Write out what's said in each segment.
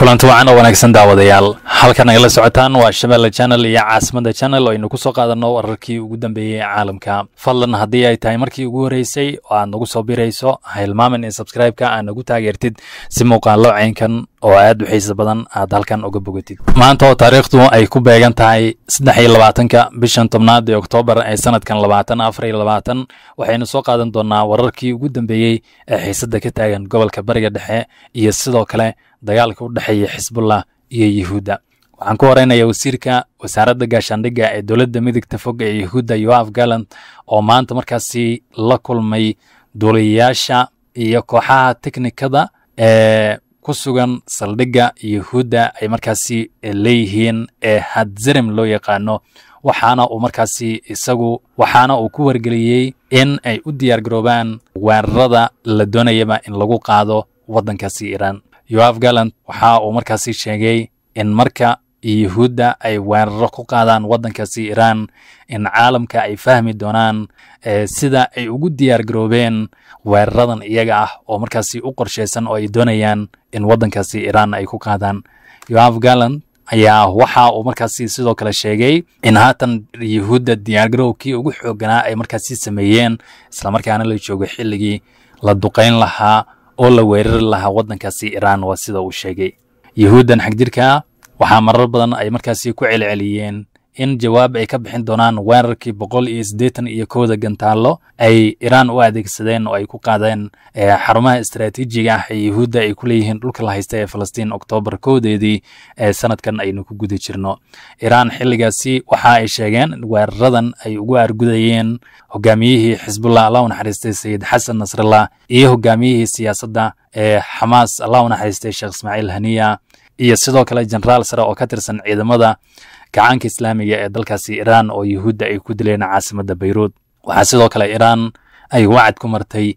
kulanti wacan oo wanaagsan daawadayaal halkan nagala socotaan waa shabeelle janel iyo caasimada janel oo aynu ku soo qaadanno wararkii ugu dambeeyey caalamka fadlan haddii ay tahay markii ugu horreysay oo aad nagu soo birayso ha hilmaamin in sabskraibeka aad nagu taageertid si muuqaallo ceynkan oo aad u xiisa badan aad halkan uga bogatid maanta oo taariikhdu ay ku beegan tahay saddex labaatanka bishan tobnaad ee oktoobar ee sanadkan labaatan afar labaatan waxaynu soo qaadan doonaa wararkii ugu dambeeyey ee xiisadda ka taagan gobolka bariga dhexe iyo sidoo kale dagaalka u dhexeeya xisbullah iyo yuhuudda waxaan ku horeynayaa wasiirka wasaaradda gaashaandhigga ee dowladda midigta fog ee yuhuudda yoaf galand oo maanta markaasi la kulmay duuliyayaasha iyo kooxaha teknikada ee ku sugan saldhigga yuhuudda ay markaasi leeyihiin ee hadzerem loo yaqaano waxaana uu markaasi isagu waxaana uu ku wargeliyey in ay u diyaar garoobaan weerarada la doonayaba in lagu qaado waddankaasi iiraan yoaf galand waxa uu markaasi sheegay in marka yuhuudda ay weeraro ku qaadaan waddankaasi iiraan in caalamka ay fahmi doonaan eh, sida ay ugu diyaar garoobeen weeraradan iyaga ah oo markaasi u qorsheysan oo ay doonayaan in waddankaasi iiraan ay ku qaadaan yoaf galand ayaa waxa uu markaasi sidoo kale sheegay in haatan yuhuudda diyaargarowkii ugu xooganaa ay markaasi sameeyeen islamarkaana la joogo xilligii la duqayn lahaa oo la weerari lahaa waddankaasi iiraan waa sida uu sheegay yuhuuddan xagjirkaa waxaa marar badan ay markaasi ku celceliyeen in jawaab ay ka bixin doonaan weerarkii boqol iyo siddeetan iyo kooda gantaalo ay iraan u adeegsadeen oo ay ku qaadeen eh, xarumaha istaraatiijiga ah ee yuhuudda ay ku leeyihiin dhulka la haysta ee falastiin oktoobar koodeedii ee eh, sanadkan aynu ku guda jirno iraan xilligaasi waxa ay sheegeen weeraradan ay ugu argudayeen hogaamiyihii xisbullah allah naxariistay sayid xasan nasrallah iyo hogaamiyihii siyaasadda ee eh, xamaas allah u naxariistay sheekh ismaaciil haniya iyo sidoo kale jenaraal sare oo ka tirsan ciidamada gacaanka islaamiga ee dalkaasi iiraan oo yuhuudda ay ku dileen caasimadda bayruud waxaa sidoo kale iiraan ay wacad ku martay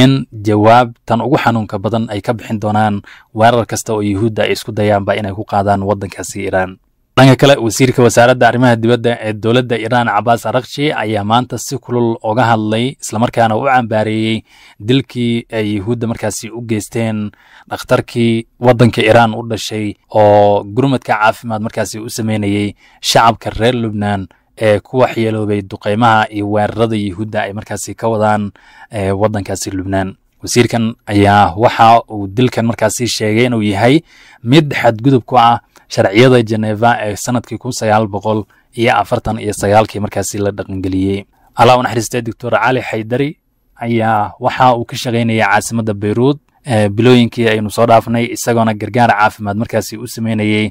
in jawaabtan ugu xanuunka badan ay ka bixin doonaan weerar kasta oo yuhuudda ay isku dayaanba inay ku qaadaan waddankaasi iiraan dhanka kale wasiirka wasaaradda arrimaha dibadda ee dowladda iiraan cabaas arakshi ayaa maanta si kulul uga hadlay islamarkaana u cambaareeyey dilkii ay yuhuudda markaasi u geysteen dhakhtarkii waddanka iiraan u dhashay oo gurmadka caafimaad markaasi u sameynayey shacabka reer lubnaan ee ku waxyeeloobay duqeymaha iyo weerarada yuhuudda ay markaasi ka wadaan eh, waddankaasi lubnaan wasiirkan ayaa waxa uu dilkan markaasi sheegay inuu yahay mid xadgudubku ah sharciyada jeneva ee sanadkii kun sagaal boqol iyo afartan iyo sagaalkii markaasi la dhaqangeliyey allah u naxariistay doctor cali xaydari ayaa waxa uu ka shaqaynaya caasimadda bayruud bilooyinkii aynu soo dhaafnay isagoona gargaar caafimaad markaasi u sameynayey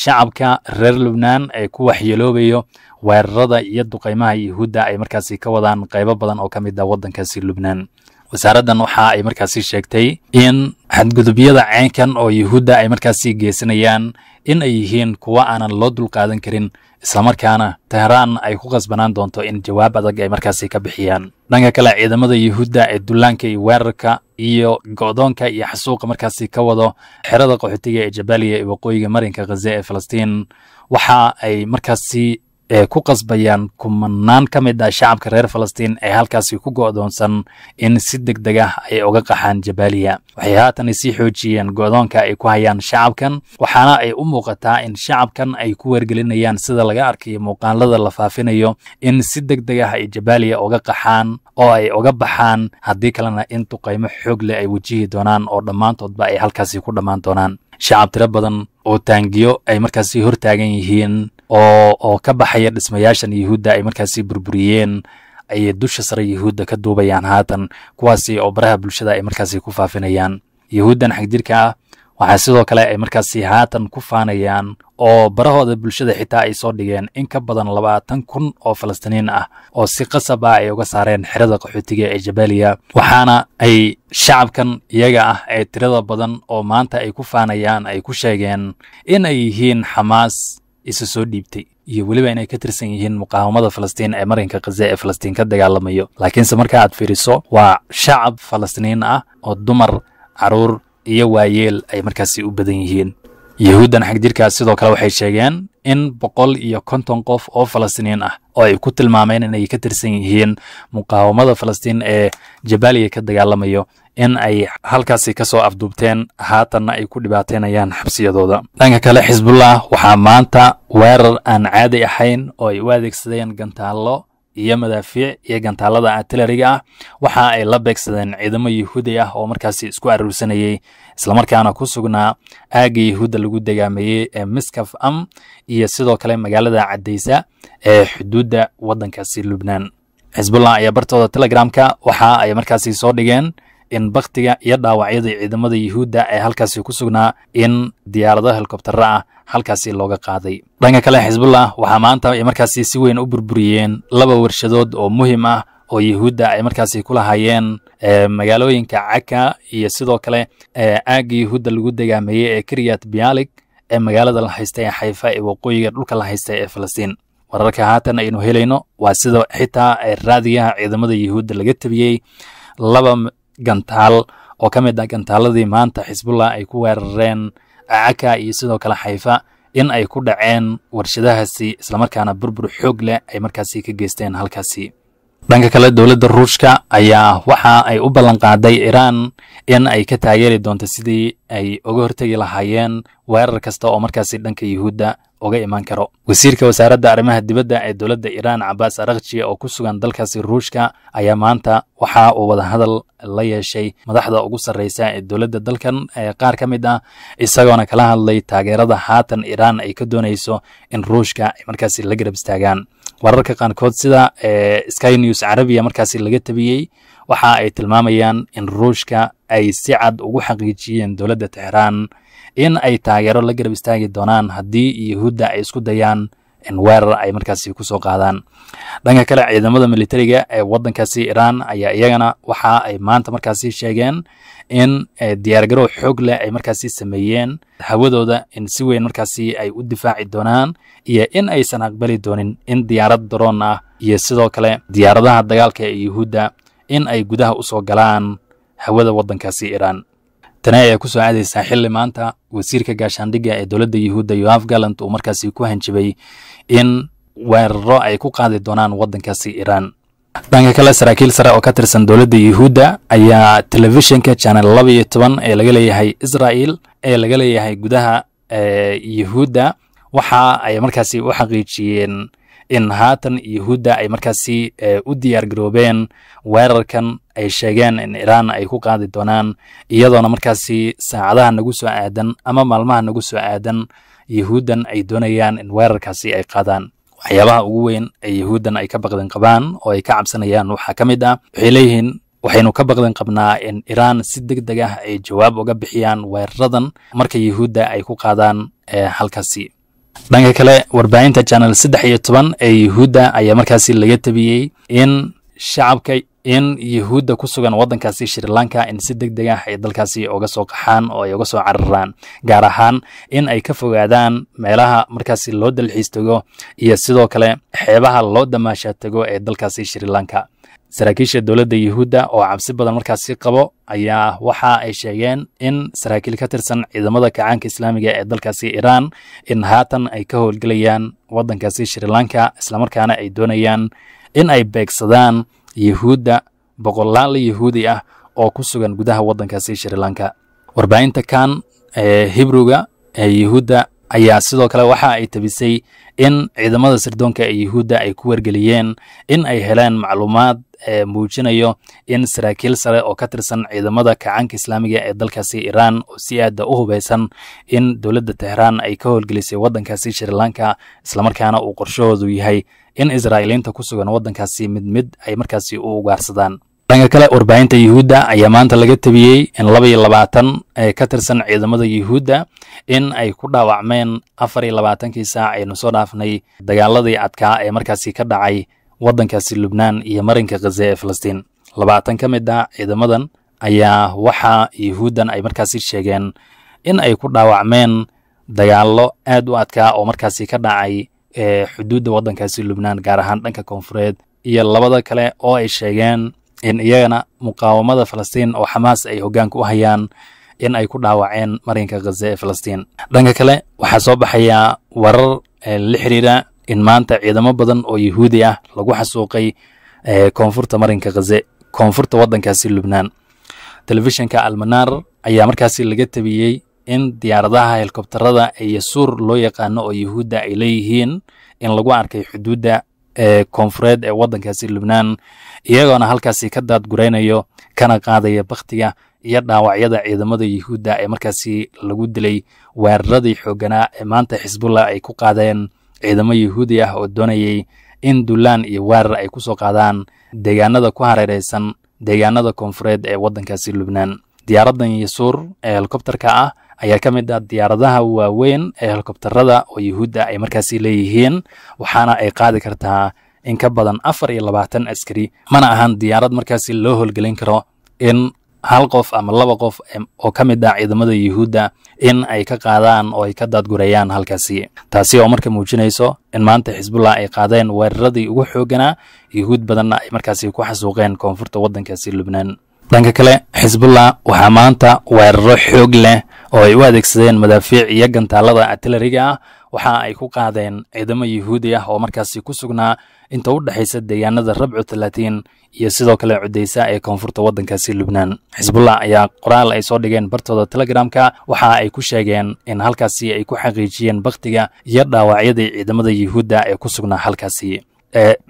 shacabka reer lubnaan ee ku waxyeeloobayo weerarada iyo duqeymaha yuhuudda ay markaasi ka wadaan qaybo badan oo ka mid a ah waddankaasi lubnaan wasaaraddan waxa ay markaasi sheegtay in xadgudubyada ceynkan oo yuhuudda ay markaasi geysanayaan in ay yihiin kuwo aanan loo dulqaadan karin islamarkaana teheraan ay ku qasbanaan doonto in jawaab adag ay markaasi ka bixiyaan dhanka kale ciidamada yuhuudda ee dullaanka iyo weerarka iyo go-doonka iyo xasuuqa markaasi ka wado xerada qaxootiga ee jabaaliya ee waqooyiga marinka khaza ee falastiin waxa ay markaasi ee ku qasbayaan kumanaan ka mid ah shacabka reer falastiin ee halkaasi ku go-doonsan in si deg deg ah ay uga qaxaan jabaaliya waxay haatan sii xoojiyeen go-doonka ay ku hayaan shacabkan waxaana ay u muuqataa in shacabkan ay ku weergelinayaan sida laga arkayo muuqaalada la faafinayo in si deg deg ah ay jabaaliya uga qaxaan oo ay uga baxaan haddii kalena in duqaymo xoog leh ay wajihi doonaan oo dhammaantoodba ay halkaasi ku dhammaan doonaan shacab tiro badan oo taangiyo ay markaasi hortaagan yihiin oo oo ka baxaya dhismayaashan yuhuudda ay markaasi burburiyeen ayay dusha sare yuhuudda ka duubayaan haatan kuwaasi oo baraha bulshada ay markaasi ku faafinayaan yuhuuddan xagjirka ah waxaa sidoo kale ay markaasi haatan ku faanayaan oo barahooda bulshada xitaa ay soo dhigeen in ka badan labaatan kun oo falastiniin ah oo si qasab ah ay uga saareen xerada qaxootiga ee jabaliya waxaana ay shacabkan iyaga ah ee tirada badan oo maanta ay ku faanayaan ay ku sheegeen in ay yihiin xamaas isa soo dhiibtay iyo weliba inay ka tirsan yihiin muqaawamada falastiin ee marinka khaza ee falastiin ka dagaalamayo laakiinse marka aad fiiriso waa shacab falastiniin ah oo dumar caruur iyo waayeel ay markaasi u badan yihiin yuhuuddan xagjirkaas sidoo kale waxay sheegeen in boqol iyo konton qof oo falastiiniyiin ah oo ay ku tilmaameen inay ka tirsan yihiin muqaawamada falastiin ee jabaaliya ka dagaalamayo in ay halkaasi kasoo afduubteen haatanna ay ku dhibaateynayaan xabsiyadooda dhanka kale xisbullah waxaa maanta weerar aan caadi ahayn oo ay u adeegsadeen gantaallo iyo madaafiic iyo gantaalada artilariga ah waxa ay la beegsadeen ciidamo yahuudi ah oo markaasi isku aruursanayey islamarkaana ku sugnaa aagga yuhuudda lagu degaameeyey ee miskaf am iyo sidoo kale magaalada cadaysa ee xuduudda waddankaasi lubnaan xisbullah ayaa bartooda telegramka waxa ay markaasi soo dhigeen in baktiga iyo dhaawacyada ciidamada yuhuudda ee halkaasi ku sugnaa in diyaarado helikobtara ah halkaasi looga qaaday dhanka kale xisbullah waxaa maanta ay markaasi si weyn u burburiyeen laba warshadood oo muhim ah oo yuhuudda ay markaasi ku lahaayeen eh, magaalooyinka caka iyo sidoo kale eh, aagga yuhuudda lagu degaameeyey ee kiryat bialik ee magaalada la haysta ee xayfa ee waqooyiga dhulka la haysta ee falastiin wararka haatan aynu helayno waa sida xitaa eh, raadiyaha ciidamada yuhuudda laga tabiyey laba gantaal oo ka mid ah gantaaladii maanta xisbullah ay ku weerareen caka iyo sidoo kale xayfa in ay ku dhaceen warshadahaasi islamarkaana burbur xoog leh ay markaasi ka geysteen halkaasi dhanka kale dowladda ruushka ayaa waxa ay u ballanqaaday iiraan in ay ka taageeri doonto sidii ay uga hortegi lahaayeen weerar kasta oo markaasi dhanka yuhuudda uga imaan karo wasiirka wasaaradda arrimaha dibadda ee dowladda iiraan cabaas arakji oo ku sugan dalkaasi ruushka ayaa maanta waxa uu wadahadal la yeeshay madaxda ugu sarreysa ee dowladda dalkan ee qaar ka mid ah isagoona kala hadlay taageerada haatan iiraan ay ka doonayso in ruushka ay markaasi la garab istaagaan wararka qaarkood sida eh, sky news carabiya markaasi laga tabiyey waxa ay tilmaamayaan in ruushka ay si cad ugu xaqiijiyeen dowladda tixraan in ay taageero la garab istaagi doonaan haddii yuhuudda ay isku dayaan in weerar ay markaasi kusoo qaadaan dhanka kale ciidamada militariga ee waddankaasi iran ayaa iyagana waxa ay maanta markaasi sheegeen in eh, diyaargarow xoog leh ay markaasi sameeyeen hawadooda in si weyn markaasi ay u difaaci doonaan iyo in aysan aqbali doonin in diyaarad daroon ah iyo sidoo kale diyaaradaha dagaalka ee yuhuudda in ay gudaha u soo galaan hawada waddankaasi iiraan tani ayaa ku soo aadaysaa xilli maanta wasiirka gaashaandhigga ee dowladda yuhuudda yoaf galant uu markaasi ku hanjibay in weeraro ay ku qaadi doonaan waddankaasi iiraan dhanka kale saraakiil sare oo ka tirsan dowladda yuhuudda ayaa telefishinka janal laba iyo toban ee laga leeyahay israa'el ee laga leeyahay gudaha eh, yuhuudda waxa ay markaasi u xaqiijiyeen in haatan yuhuudda ay markaasi eh, u diyaar garoobeen weerarkan ay sheegeen in iiraan ay ku qaadi doonaan iyadoona markaasi saacadaha nagu soo aadan ama maalmaha nagu soo aadan yuhuuddan ay doonayaan in weerarkaasi ay qaadaan waxyaabaha ugu weyn ee yahuuddan ay ka baqdan qabaan oo ay ka cabsanayaan waxaa ka mid ah waxay leeyihiin waxaynu ka baqdan qabnaa in iraan si deg deg ah ay jawaab uga bixiyaan weeraradan marka yahuudda ay ku qaadaan eh, halkaasi dhanka kale warbaahinta janal saddex iyo toban ee yahuudda ayaa markaasi laga tebiyey in shacabka in yuhuudda ku sugan waddankaasi shrilanka in si deg deg ah ay dalkaasi oga soo qaxaan oo ay oga soo cararaan gaar ahaan in ay ka fogaadaan meelaha markaasi loo dalxiistago iyo sidoo kale xeebaha loo damaashaa ee dalkaasi shrilanka saraakiisha dowladda yuhuudda oo cabsi badan markaasi qabo ayaa waxa ay sheegeen in saraakiil ka tirsan ciidamada kacaanka islaamiga ee dalkaasi iiraan in haatan ay ka howlgelayaan waddankaasi shrilanka islamarkaana ay doonayaan in ay beegsadaan yuhuudda boqolaal yahuudi ah oo ku sugan gudaha waddankaasi shri lanka warbaahinta kan ee hibruga ee yuhuudda ayaa sidoo kale waxa ay tabisay in ciidamada sirdoonka ee yuhuudda ay ku wargeliyeen in ay heleen macluumaad ee eh, muujinayo in saraakiil sare oo ka tirsan ciidamada kacaanka islaamiga ee dalkaasi iiraan oo si aada u hubaysan in dowladda tehraan ay ka howlgelisay waddankaasi shrilanka islamarkaana uu qorshahoodu yahay in israa'iiliinta ku sugan waddankaasi mid mid ay markaasi u ugaarsadaan dhanka kale warbaahinta yuhuudda ayaa maanta laga tabiyey in laba labaatan ee ka tirsan ciidamada yuhuudda in ay ku dhaawacmeen afar labaatankii saac aynu soo dhaafnay dagaaladii adkaa ee markaasi ka dhacay waddankaasi lubnaan iyo marinka khaza ee falastiin labaatan ka mid ah ciidamadan ayaa waxaa yuhuuddan ay markaasi sheegeen in ay ku dhaawacmeen dagaallo aad u adkaa oo markaasi ka dhacay ee xuduudda waddankaasi lubnaan gaar ahaan dhanka koonfureed iyo labada kale oo ay sheegeen in iyagana muqaawamada falastiin oo xamaas ay hoggaanka u hayaan in ay ku dhaawaceen marinka khaza ee falastiin dhanka kale waxaa soo baxaya warar eh, la xidhiira in maanta ciidamo badan oo yahuudi ah lagu xasuuqay eh, koonfurta marinka khaze koonfurta waddankaasi lubnaan telefishinka almanaar ayaa markaasi laga tebiyey in diyaaradaha helikobtarada ee yasuur loo yaqaano oo yahuudda ay leeyihiin in lagu arkay xuduudda ee koonfureed ee waddankaasi lubnaan iyagoona halkaasi ka daadguraynayo kana qaadaya bakhtiga iyo dhaawacyada ciidamada yuhuudda ee markaasi lagu dilay weeraradii xoogganaa ee maanta xisbullah ay ku qaadeen ciidamo yuhuudi ah oo doonayay in dulaan iyo weerar ay ku soo qaadaan deegaanada ku hareeraysan deegaanada koonfureed ee waddankaasi lubnaan diyaaraddan yasuur ee helikobtarka ah ayaa ka mid ah diyaaradaha waaweyn ee helikobterada oo yuhuudda ay markaasi leeyihiin waxaana ay qaadi kartaa in ka badan afar iyo labaatan askari mana ahan diyaarad markaasi loo howlgelin karo in hal qof ama laba qof oo ka mid ah ciidamada yuhuudda in ay ka qaadaan oo ay ka daadgurayaan halkaasi taasi oo marka muujinayso in maanta xisbullah ay qaadeen weeraradii ugu xooganaa yuhuud badanna ay markaasi ku xasuuqeen koonfurta waddankaasi lubnaan dhanka kale xisbullah waxaa maanta weeraro xoog leh oo ay u adeegsadeen madaafiic iyo gantaalada artilariga ah waxa ay ku qaadeen ciidamo yuhuudi ah oo markaasi ku sugnaa inta u dhexaysa deegaanada rabcu talaatiin iyo sidoo kale cudaysa ee koonfurta waddankaasi lubnaan xisbullah ayaa qoraal ay soo dhigeen bartooda telegramka waxa ay ku sheegeen in halkaasi ay ku xaqiijiyeen baktiga iyo dhaawacyadii ciidamada yuhuudda ee ku sugnaa halkaasi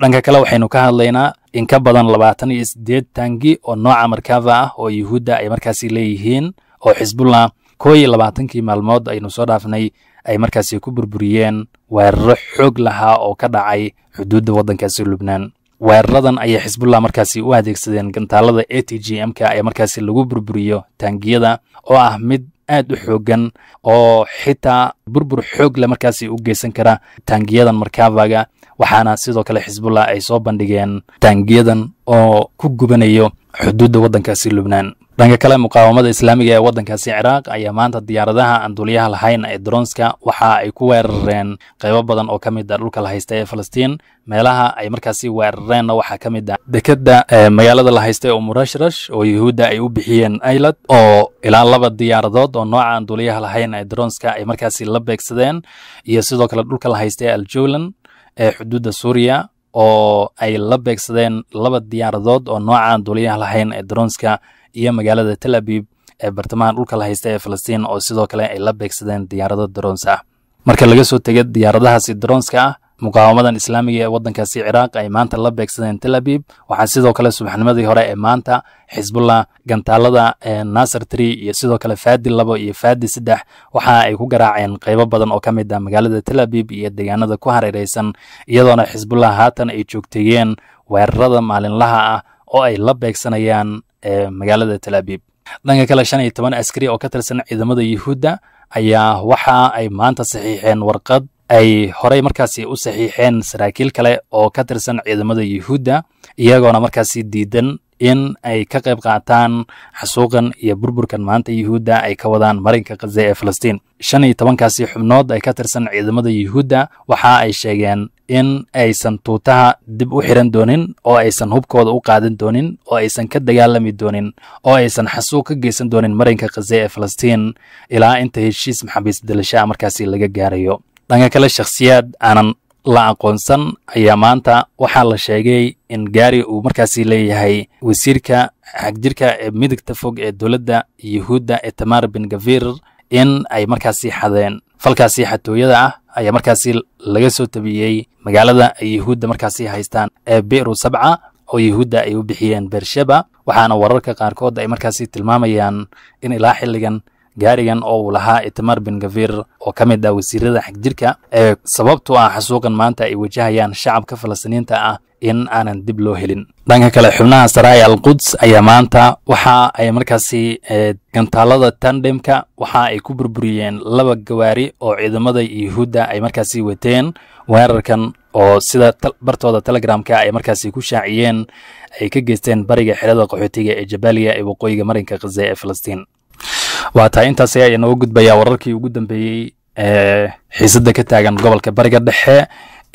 dhanka kale waxaynu ka hadlaynaa in ka badan labaatan iyo sideed tangi oo nooca markava ah oo yuhuudda ay markaasi leeyihiin oo xisbullah kow iyo labaatankii maalmood aynu soo dhaafnay ay markaasi ku burburiyeen weeraro xoog lahaa oo ka dhacay xuduudda waddankaasi lubnaan weeraradan ayay xisbullah markaasi u adeegsadeen gantaalada a t g m-ka ee markaasi lagu burburiyo taangiyada oo ah mid aad u xoogan oo xitaa burbur xoogle le markaasi u geysan kara taangiyadan markavaga waxaana sidoo kale xisbullah ay soo bandhigeen taangiyadan oo ku gubanayo xuduudda waddankaasi lubnaan dhanka kale muqaawamada islaamiga ee waddankaasi ciraaq ayaa maanta diyaaradaha aan duuliyaha lahayn ee dronska waxa ay ku weerareen qaybo badan oo ka mid a ah dhulka la haysta ee falastiin meelaha ay markaasi weerareenna waxaa ka mid ah dekedda eh, magaalada la haysta ee umm murashrash oo yuhuudda ay u bixiyeen aylad oo ilaa laba diyaaradood oo nooca aan duuliyaha lahayn ee dronska ay markaasi la beegsadeen iyo sidoo kale dhulka la haysta ee aljowlan ee xuduudda suuriya oo ay la beegsadeen laba diyaaradood oo noocaan duuliyaha lahayn ee daroonska iyo magaalada tel abib ee bartamaha dhulka la haysta ee falastiin oo sidoo kale ay la beegsadeen diyaarado daroons ah marka laga soo tegay diyaaradahaasi daroonska ah muqaawamadan islaamiga ee waddankaasi ciraaq ay maanta la beegsadeen tel abib waxaa sidoo kale subaxnimadii hore ee maanta xisbullah gantaalada eh, nasar tree iyo sidoo kale faadi labo iyo faadi saddex waxa ay ku garaaceen qaybo badan oo ka mid ah magaalada tel abib iyo deegaanada ku hareereysan iyadoona xisbullah haatan ay joogteeyeen weerarada maalinlaha ah oo ay la beegsanayaan eh, magaalada tel abib dhanka kale shan iyo toban askari oo ka tirsan ciidamada yuhuudda ayaa waxa ay maanta saxiixeen warqad ay horay markaasi u saxiixeen saraakiil kale oo ka tirsan ciidamada yuhuudda iyagoona markaasi diidan in ay ka qayb qaataan xasuuqan iyo burburkan maanta yuhuudda ay ka wadaan marinka khaza ee falastiin shan iyo tobankaasi xubnood ay ka tirsan ciidamada yuhuudda waxa ay sheegeen in aysan tuutaha dib u xiran doonin oo aysan hubkooda u qaadan doonin oo aysan ka dagaalami doonin oo aysan xasuuq ka geysan doonin marinka khaza ee falastiin ilaa inta heshiis maxaabiis dalashaa markaasi laga gaarayo dhanka kale shakhsiyaad aanan la aqoonsan ayaa maanta waxaa la sheegay in gaari uu markaasi leeyahay wasiirka xagjirka ee midigta fog ee dowladda yuhuudda ee tamar bin gafir in ay markaasi xadeen falkaasi xatooyada ah ayaa markaasi laga soo tabiyey magaalada ay yuhuudda markaasi haystaan ee bi'ru sabca oo yuhuudda ay u bixiyeen beersheba waxaana wararka qaarkood ay markaasi tilmaamayaan in ilaa xilligan gaarigan oo uu lahaa itamar ben gavir oo ka mid ah wasiirada xagjirka ee sababtoo ah xasuuqan maanta ay wajahayaan shacabka falastiiniinta ah in aanan dib loo helin dhanka kale xubnaha saraaya alquds ayaa maanta waxa ay markaasi gantaallada tandhemka waxa ay ku burburiyeen laba gawaari oo ciidamada yuhuudda ay markaasi wateen weerarkan oo sida bartooda telegramka ay markaasi ku shaaciyeen ay ka geysteen bariga xerada qaxootiga ee jabaliya ee waqooyiga marinka khaza ee falastiin waa tahay intaas ayaa inoo gudbaya wararkii ugu dambeeyey ee xiisadda ka taagan gobolka bariga dhexe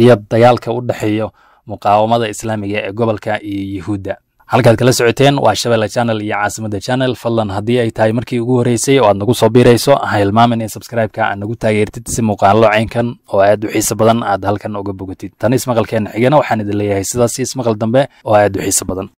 iyo dagaalka u dhexeeya muqaawamada islaamiga ee gobolka iyo yuhuudda halkaad kala socoteen waa shabelle channel iyo caasimadda channel fadlan haddii ay tahay markii ugu horreysay oo aad nagu soo biirayso ha ilmaamin in subscribe-ka aad nagu taageertid si muuqaallo caynkan oo aad u xiise badan aad halkan uga bogatid tan ismaqalkeena xigana waxaan idin leeyahay sidaas ismaqal dambe oo aad u xiise badan